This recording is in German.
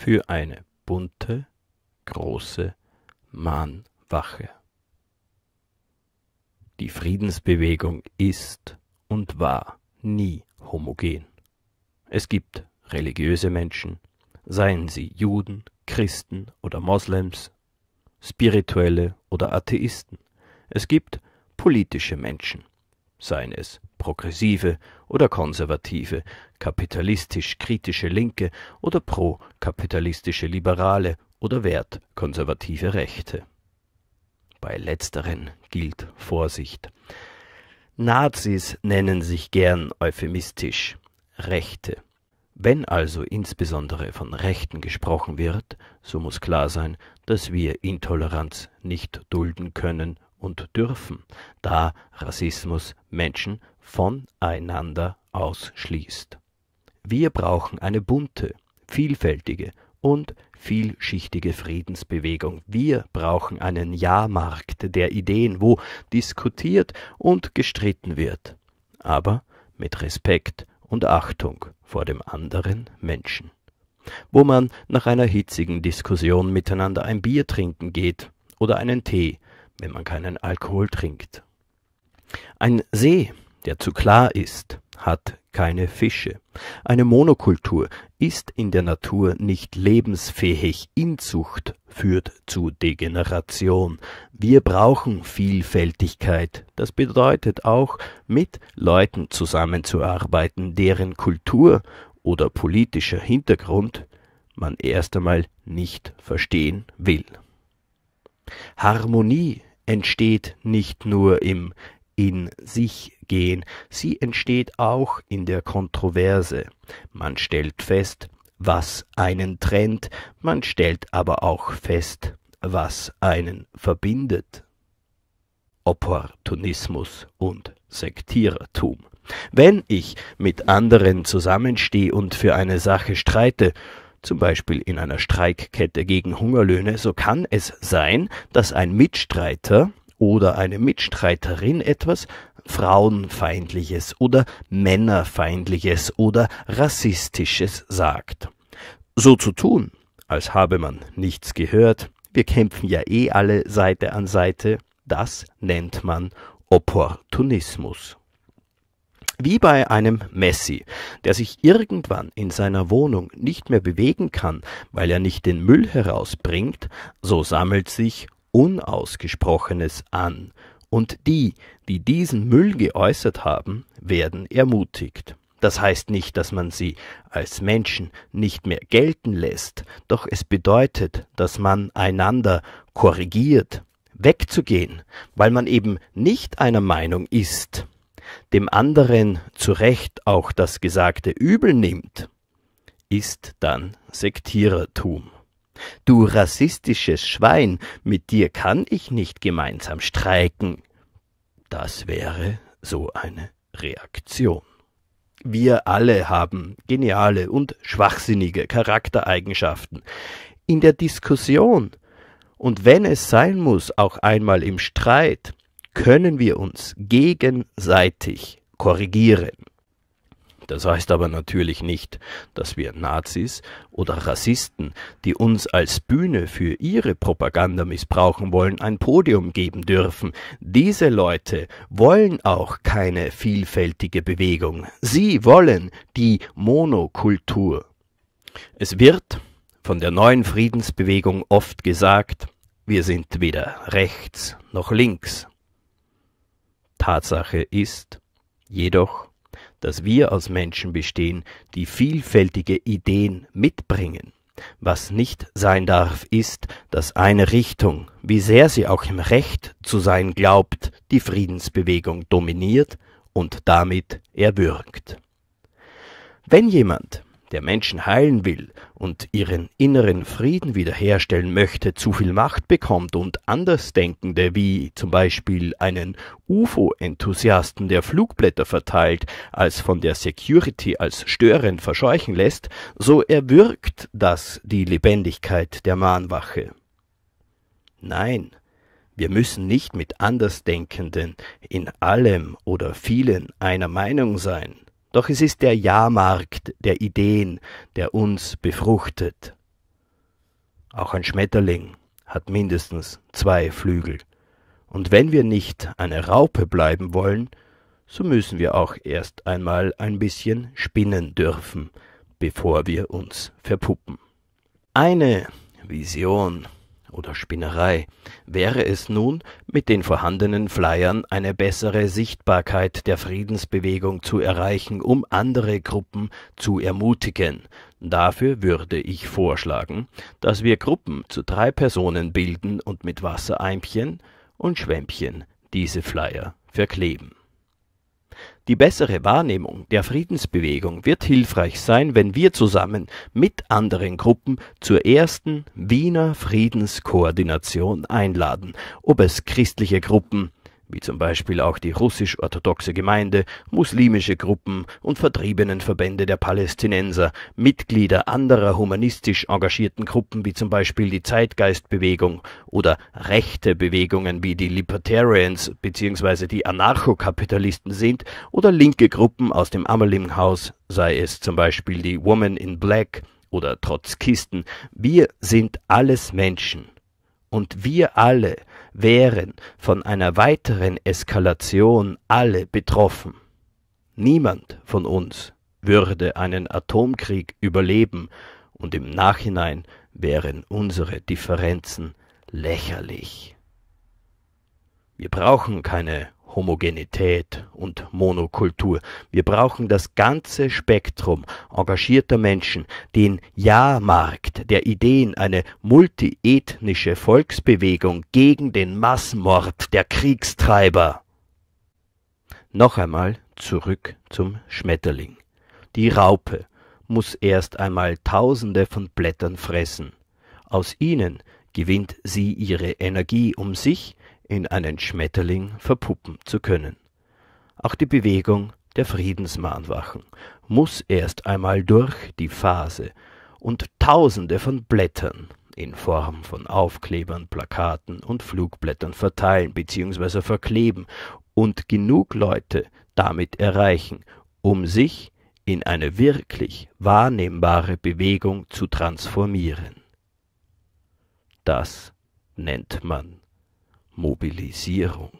für eine bunte, große Mahnwache. Die Friedensbewegung ist und war nie homogen. Es gibt religiöse Menschen, seien sie Juden, Christen oder Moslems, spirituelle oder Atheisten. Es gibt politische Menschen, seien es progressive oder konservative, kapitalistisch-kritische Linke oder pro-kapitalistische Liberale oder wertkonservative Rechte. Bei letzteren gilt Vorsicht. Nazis nennen sich gern euphemistisch Rechte. Wenn also insbesondere von Rechten gesprochen wird, so muss klar sein, dass wir Intoleranz nicht dulden können und dürfen, da Rassismus Menschen voneinander ausschließt. Wir brauchen eine bunte, vielfältige und vielschichtige Friedensbewegung. Wir brauchen einen Jahrmarkt der Ideen, wo diskutiert und gestritten wird, aber mit Respekt und Achtung vor dem anderen Menschen. Wo man nach einer hitzigen Diskussion miteinander ein Bier trinken geht oder einen Tee wenn man keinen Alkohol trinkt. Ein See, der zu klar ist, hat keine Fische. Eine Monokultur ist in der Natur nicht lebensfähig. Inzucht führt zu Degeneration. Wir brauchen Vielfältigkeit. Das bedeutet auch, mit Leuten zusammenzuarbeiten, deren Kultur oder politischer Hintergrund man erst einmal nicht verstehen will. Harmonie entsteht nicht nur im in sich gehen, sie entsteht auch in der Kontroverse. Man stellt fest, was einen trennt, man stellt aber auch fest, was einen verbindet. Opportunismus und Sektierertum. Wenn ich mit anderen zusammenstehe und für eine Sache streite, zum Beispiel in einer Streikkette gegen Hungerlöhne, so kann es sein, dass ein Mitstreiter oder eine Mitstreiterin etwas Frauenfeindliches oder Männerfeindliches oder Rassistisches sagt. So zu tun, als habe man nichts gehört, wir kämpfen ja eh alle Seite an Seite, das nennt man Opportunismus. Wie bei einem Messi, der sich irgendwann in seiner Wohnung nicht mehr bewegen kann, weil er nicht den Müll herausbringt, so sammelt sich Unausgesprochenes an, und die, die diesen Müll geäußert haben, werden ermutigt. Das heißt nicht, dass man sie als Menschen nicht mehr gelten lässt, doch es bedeutet, dass man einander korrigiert, wegzugehen, weil man eben nicht einer Meinung ist dem anderen zu Recht auch das Gesagte übel nimmt, ist dann Sektierertum. Du rassistisches Schwein, mit dir kann ich nicht gemeinsam streiken. Das wäre so eine Reaktion. Wir alle haben geniale und schwachsinnige Charaktereigenschaften. In der Diskussion und wenn es sein muss, auch einmal im Streit, können wir uns gegenseitig korrigieren. Das heißt aber natürlich nicht, dass wir Nazis oder Rassisten, die uns als Bühne für ihre Propaganda missbrauchen wollen, ein Podium geben dürfen. Diese Leute wollen auch keine vielfältige Bewegung. Sie wollen die Monokultur. Es wird von der neuen Friedensbewegung oft gesagt, wir sind weder rechts noch links. Tatsache ist jedoch, dass wir aus Menschen bestehen, die vielfältige Ideen mitbringen. Was nicht sein darf, ist, dass eine Richtung, wie sehr sie auch im Recht zu sein glaubt, die Friedensbewegung dominiert und damit erwürgt. Wenn jemand der Menschen heilen will und ihren inneren Frieden wiederherstellen möchte, zu viel Macht bekommt und Andersdenkende wie zum Beispiel einen UFO-Enthusiasten, der Flugblätter verteilt, als von der Security als störend verscheuchen lässt, so erwürgt das die Lebendigkeit der Mahnwache. Nein, wir müssen nicht mit Andersdenkenden in allem oder vielen einer Meinung sein. Doch es ist der Jahrmarkt der Ideen, der uns befruchtet. Auch ein Schmetterling hat mindestens zwei Flügel. Und wenn wir nicht eine Raupe bleiben wollen, so müssen wir auch erst einmal ein bisschen spinnen dürfen, bevor wir uns verpuppen. Eine Vision oder Spinnerei. Wäre es nun, mit den vorhandenen Flyern eine bessere Sichtbarkeit der Friedensbewegung zu erreichen, um andere Gruppen zu ermutigen. Dafür würde ich vorschlagen, dass wir Gruppen zu drei Personen bilden und mit Wassereimchen und Schwämmchen diese Flyer verkleben. Die bessere Wahrnehmung der Friedensbewegung wird hilfreich sein, wenn wir zusammen mit anderen Gruppen zur ersten Wiener Friedenskoordination einladen, ob es christliche Gruppen, wie zum Beispiel auch die russisch-orthodoxe Gemeinde, muslimische Gruppen und Vertriebenenverbände der Palästinenser, Mitglieder anderer humanistisch engagierten Gruppen wie zum Beispiel die Zeitgeistbewegung oder rechte Bewegungen wie die Libertarians bzw. die Anarchokapitalisten sind oder linke Gruppen aus dem Ammerling-Haus, sei es zum Beispiel die Woman in Black oder Trotzkisten. Wir sind alles Menschen. Und wir alle wären von einer weiteren Eskalation alle betroffen. Niemand von uns würde einen Atomkrieg überleben, und im Nachhinein wären unsere Differenzen lächerlich. Wir brauchen keine Homogenität und Monokultur. Wir brauchen das ganze Spektrum engagierter Menschen, den Jahrmarkt der Ideen, eine multiethnische Volksbewegung gegen den Massenmord der Kriegstreiber. Noch einmal zurück zum Schmetterling. Die Raupe muss erst einmal Tausende von Blättern fressen. Aus ihnen gewinnt sie ihre Energie, um sich in einen Schmetterling verpuppen zu können. Auch die Bewegung der Friedensmahnwachen muss erst einmal durch die Phase und Tausende von Blättern in Form von Aufklebern, Plakaten und Flugblättern verteilen bzw. verkleben und genug Leute damit erreichen, um sich in eine wirklich wahrnehmbare Bewegung zu transformieren. Das nennt man Mobilisierung.